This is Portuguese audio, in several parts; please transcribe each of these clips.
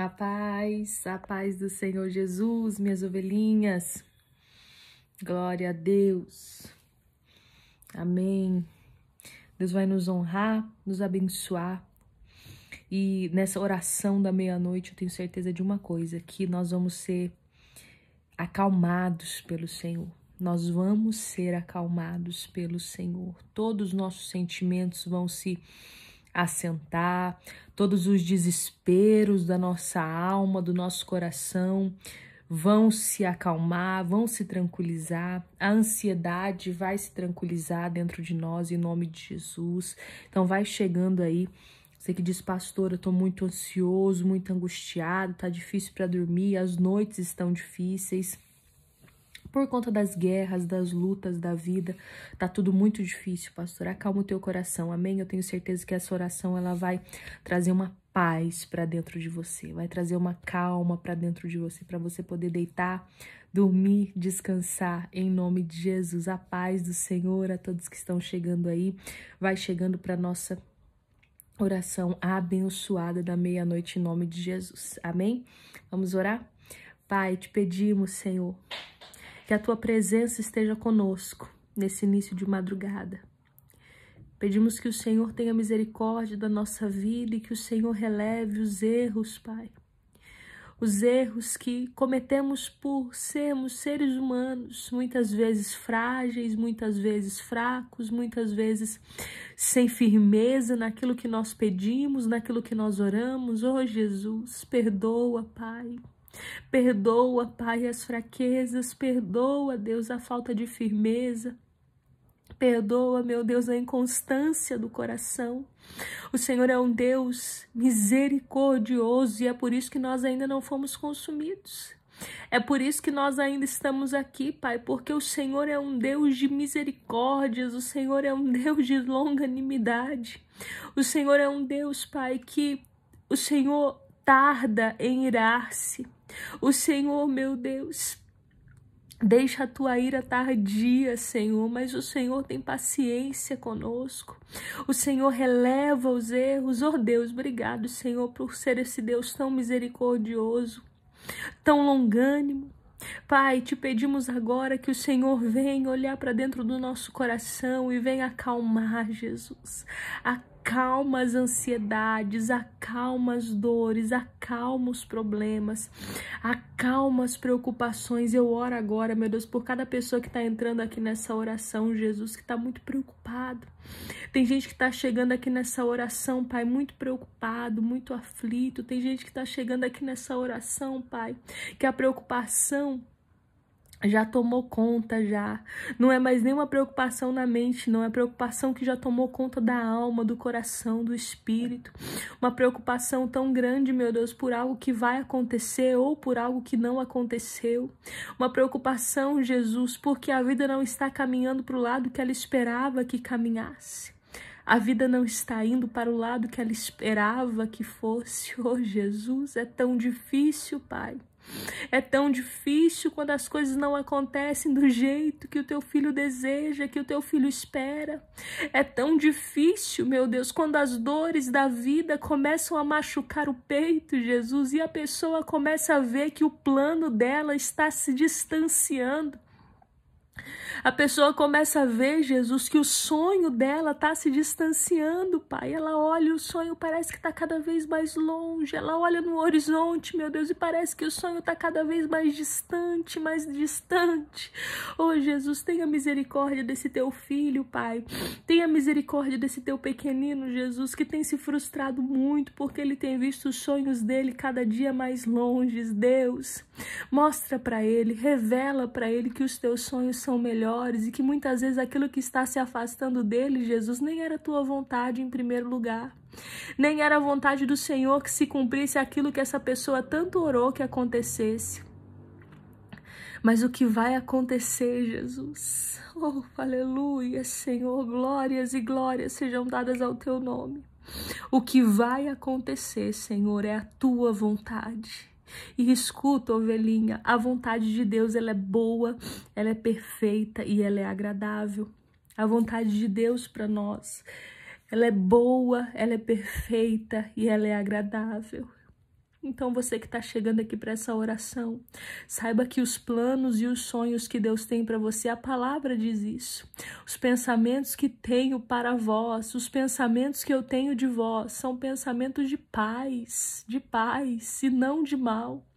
A paz, a paz do Senhor Jesus, minhas ovelhinhas. Glória a Deus. Amém. Deus vai nos honrar, nos abençoar. E nessa oração da meia-noite, eu tenho certeza de uma coisa, que nós vamos ser acalmados pelo Senhor. Nós vamos ser acalmados pelo Senhor. Todos os nossos sentimentos vão se assentar, todos os desesperos da nossa alma, do nosso coração vão se acalmar, vão se tranquilizar, a ansiedade vai se tranquilizar dentro de nós em nome de Jesus. Então vai chegando aí você que diz, pastor, eu tô muito ansioso, muito angustiado, tá difícil para dormir, as noites estão difíceis por conta das guerras, das lutas, da vida. Tá tudo muito difícil, pastor. Acalma o teu coração. Amém. Eu tenho certeza que essa oração ela vai trazer uma paz para dentro de você, vai trazer uma calma para dentro de você, para você poder deitar, dormir, descansar em nome de Jesus. A paz do Senhor a todos que estão chegando aí, vai chegando para nossa oração abençoada da meia-noite em nome de Jesus. Amém? Vamos orar? Pai, te pedimos, Senhor, que a tua presença esteja conosco nesse início de madrugada. Pedimos que o Senhor tenha misericórdia da nossa vida e que o Senhor releve os erros, Pai. Os erros que cometemos por sermos seres humanos, muitas vezes frágeis, muitas vezes fracos, muitas vezes sem firmeza naquilo que nós pedimos, naquilo que nós oramos. Oh, Jesus, perdoa, Pai. Perdoa, Pai, as fraquezas, perdoa, Deus, a falta de firmeza. Perdoa, meu Deus, a inconstância do coração. O Senhor é um Deus misericordioso e é por isso que nós ainda não fomos consumidos. É por isso que nós ainda estamos aqui, Pai, porque o Senhor é um Deus de misericórdias, o Senhor é um Deus de longanimidade. O Senhor é um Deus, Pai, que o Senhor tarda em irar-se. O Senhor, meu Deus, Deixa a tua ira tardia, Senhor, mas o Senhor tem paciência conosco. O Senhor releva os erros. Oh Deus, obrigado, Senhor, por ser esse Deus tão misericordioso, tão longânimo. Pai, te pedimos agora que o Senhor venha olhar para dentro do nosso coração e venha acalmar, Jesus. Acalmar acalma as ansiedades, acalma as dores, acalma os problemas, acalma as preocupações. Eu oro agora, meu Deus, por cada pessoa que está entrando aqui nessa oração, Jesus, que está muito preocupado. Tem gente que está chegando aqui nessa oração, Pai, muito preocupado, muito aflito. Tem gente que está chegando aqui nessa oração, Pai, que a preocupação já tomou conta já. Não é mais nenhuma preocupação na mente, não é preocupação que já tomou conta da alma, do coração, do espírito. Uma preocupação tão grande, meu Deus, por algo que vai acontecer ou por algo que não aconteceu. Uma preocupação, Jesus, porque a vida não está caminhando para o lado que ela esperava que caminhasse. A vida não está indo para o lado que ela esperava que fosse. Oh, Jesus, é tão difícil, Pai. É tão difícil quando as coisas não acontecem do jeito que o teu filho deseja, que o teu filho espera. É tão difícil, meu Deus, quando as dores da vida começam a machucar o peito, Jesus, e a pessoa começa a ver que o plano dela está se distanciando a pessoa começa a ver, Jesus, que o sonho dela está se distanciando, Pai. Ela olha, o sonho parece que está cada vez mais longe. Ela olha no horizonte, meu Deus, e parece que o sonho está cada vez mais distante, mais distante. Oh, Jesus, tenha misericórdia desse teu filho, Pai. Tenha misericórdia desse teu pequenino, Jesus, que tem se frustrado muito porque ele tem visto os sonhos dele cada dia mais longe. Deus, mostra para ele, revela para ele que os teus sonhos são são melhores e que muitas vezes aquilo que está se afastando dele, Jesus, nem era tua vontade em primeiro lugar. Nem era a vontade do Senhor que se cumprisse aquilo que essa pessoa tanto orou que acontecesse. Mas o que vai acontecer, Jesus? Oh, aleluia, Senhor, glórias e glórias sejam dadas ao teu nome. O que vai acontecer, Senhor, é a tua vontade. E escuta, ovelhinha, a vontade de Deus, ela é boa, ela é perfeita e ela é agradável. A vontade de Deus para nós, ela é boa, ela é perfeita e ela é agradável. Então, você que está chegando aqui para essa oração, saiba que os planos e os sonhos que Deus tem para você, a palavra diz isso. Os pensamentos que tenho para vós, os pensamentos que eu tenho de vós, são pensamentos de paz, de paz, e não de mal.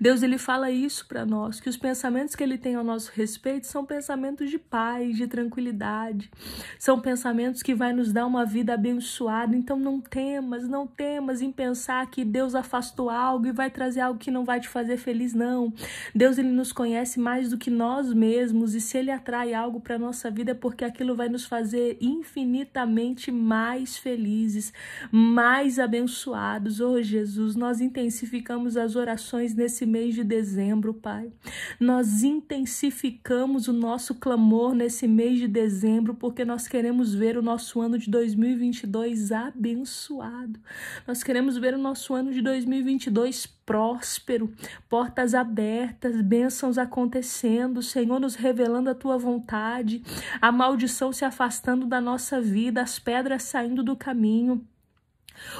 Deus ele fala isso para nós, que os pensamentos que ele tem ao nosso respeito são pensamentos de paz, de tranquilidade. São pensamentos que vai nos dar uma vida abençoada. Então não temas, não temas em pensar que Deus afastou algo e vai trazer algo que não vai te fazer feliz não. Deus ele nos conhece mais do que nós mesmos e se ele atrai algo para nossa vida é porque aquilo vai nos fazer infinitamente mais felizes, mais abençoados. Oh Jesus, nós intensificamos as orações orações nesse mês de dezembro, Pai. Nós intensificamos o nosso clamor nesse mês de dezembro, porque nós queremos ver o nosso ano de 2022 abençoado. Nós queremos ver o nosso ano de 2022 próspero, portas abertas, bênçãos acontecendo, Senhor nos revelando a tua vontade, a maldição se afastando da nossa vida, as pedras saindo do caminho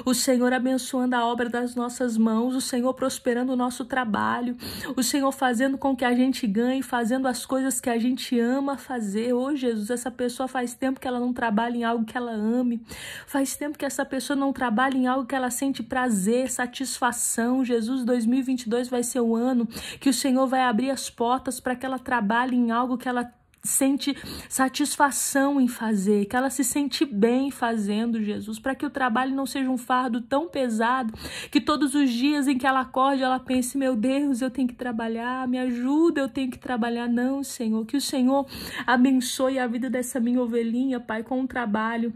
o Senhor abençoando a obra das nossas mãos, o Senhor prosperando o nosso trabalho, o Senhor fazendo com que a gente ganhe, fazendo as coisas que a gente ama fazer. Ô oh, Jesus, essa pessoa faz tempo que ela não trabalha em algo que ela ame, faz tempo que essa pessoa não trabalha em algo que ela sente prazer, satisfação. Jesus, 2022 vai ser o ano que o Senhor vai abrir as portas para que ela trabalhe em algo que ela sente satisfação em fazer, que ela se sente bem fazendo, Jesus, para que o trabalho não seja um fardo tão pesado que todos os dias em que ela acorde ela pense: meu Deus, eu tenho que trabalhar, me ajuda, eu tenho que trabalhar. Não, Senhor, que o Senhor abençoe a vida dessa minha ovelhinha, Pai, com o um trabalho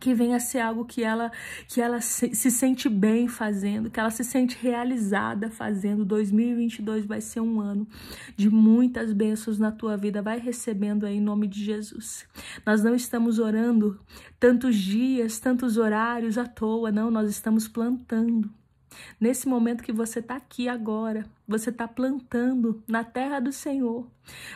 que venha a ser algo que ela que ela se, se, sente bem fazendo, que ela se sente realizada fazendo. 2022 vai ser um ano de muitas bênçãos na tua vida, vai recebendo aí em nome de Jesus. Nós não estamos orando tantos dias, tantos horários à toa, não, nós estamos plantando. Nesse momento que você está aqui agora, você está plantando na terra do Senhor.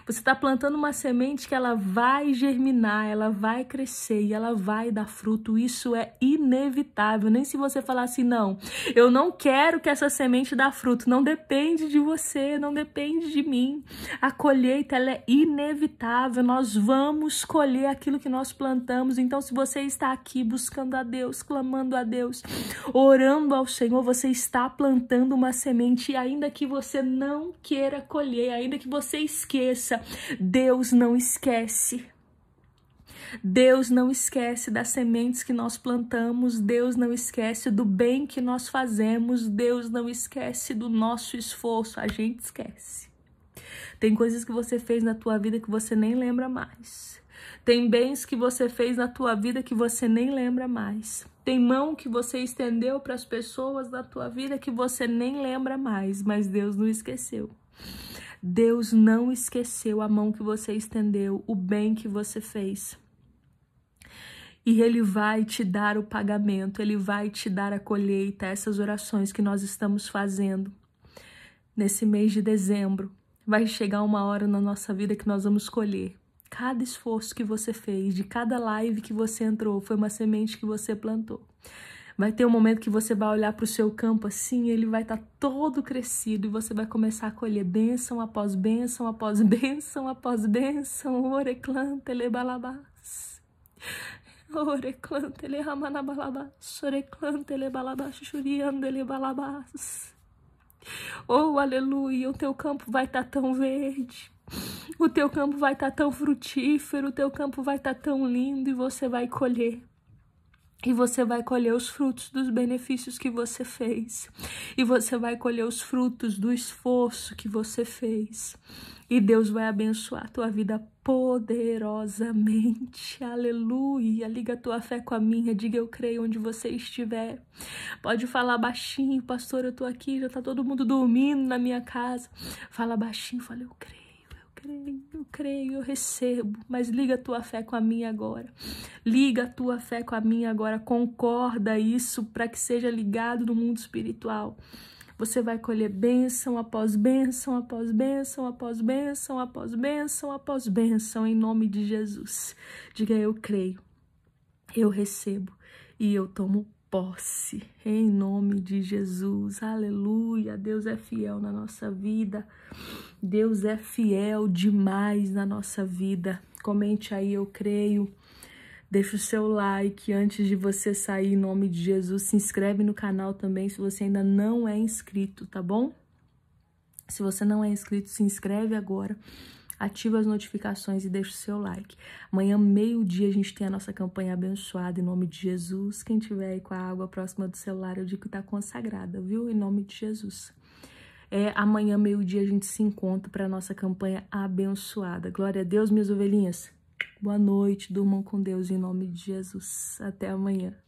Você está plantando uma semente que ela vai germinar, ela vai crescer e ela vai dar fruto. Isso é inevitável. Nem se você falar assim, não, eu não quero que essa semente dá fruto. Não depende de você, não depende de mim. A colheita ela é inevitável. Nós vamos colher aquilo que nós plantamos. Então, se você está aqui buscando a Deus, clamando a Deus, orando ao Senhor, você está plantando uma semente, e ainda que você você não queira colher, ainda que você esqueça, Deus não esquece. Deus não esquece das sementes que nós plantamos, Deus não esquece do bem que nós fazemos, Deus não esquece do nosso esforço, a gente esquece. Tem coisas que você fez na tua vida que você nem lembra mais. Tem bens que você fez na tua vida que você nem lembra mais. Tem mão que você estendeu para as pessoas na tua vida que você nem lembra mais, mas Deus não esqueceu. Deus não esqueceu a mão que você estendeu, o bem que você fez e Ele vai te dar o pagamento, Ele vai te dar a colheita, essas orações que nós estamos fazendo nesse mês de dezembro. Vai chegar uma hora na nossa vida que nós vamos colher cada esforço que você fez, de cada live que você entrou, foi uma semente que você plantou. Vai ter um momento que você vai olhar para o seu campo assim, ele vai estar tá todo crescido e você vai começar a colher bênção após bênção, após bênção, após bênção. Oreclã, telebalabás. Oreclã, teleramanabalabás. Oreclã, telebalabás. Xurian, Oh, aleluia, o teu campo vai estar tá tão verde o teu campo vai estar tá tão frutífero, o teu campo vai estar tá tão lindo e você vai colher e você vai colher os frutos dos benefícios que você fez. E você vai colher os frutos do esforço que você fez. E Deus vai abençoar a tua vida poderosamente. Aleluia. Liga a tua fé com a minha. Diga eu creio onde você estiver. Pode falar baixinho, pastor, eu tô aqui, já tá todo mundo dormindo na minha casa. Fala baixinho, fala eu creio creio, eu creio, eu recebo, mas liga a tua fé com a minha agora. Liga a tua fé com a minha agora, concorda isso para que seja ligado no mundo espiritual. Você vai colher bênção após bênção, após bênção, após bênção, após bênção, após bênção, em nome de Jesus. Diga eu creio, eu recebo e eu tomo posse, em nome de Jesus. Aleluia. Deus é fiel na nossa vida. Deus é fiel demais na nossa vida. Comente aí, eu creio. Deixa o seu like antes de você sair em nome de Jesus. Se inscreve no canal também se você ainda não é inscrito, tá bom? Se você não é inscrito, se inscreve agora ativa as notificações e deixa o seu like. Amanhã, meio-dia, a gente tem a nossa campanha abençoada em nome de Jesus. Quem tiver aí com a água próxima do celular, eu digo que tá consagrada, viu? Em nome de Jesus. É, amanhã, meio-dia, a gente se encontra para nossa campanha abençoada. Glória a Deus, minhas ovelhinhas. Boa noite, durmam com Deus em nome de Jesus. Até amanhã.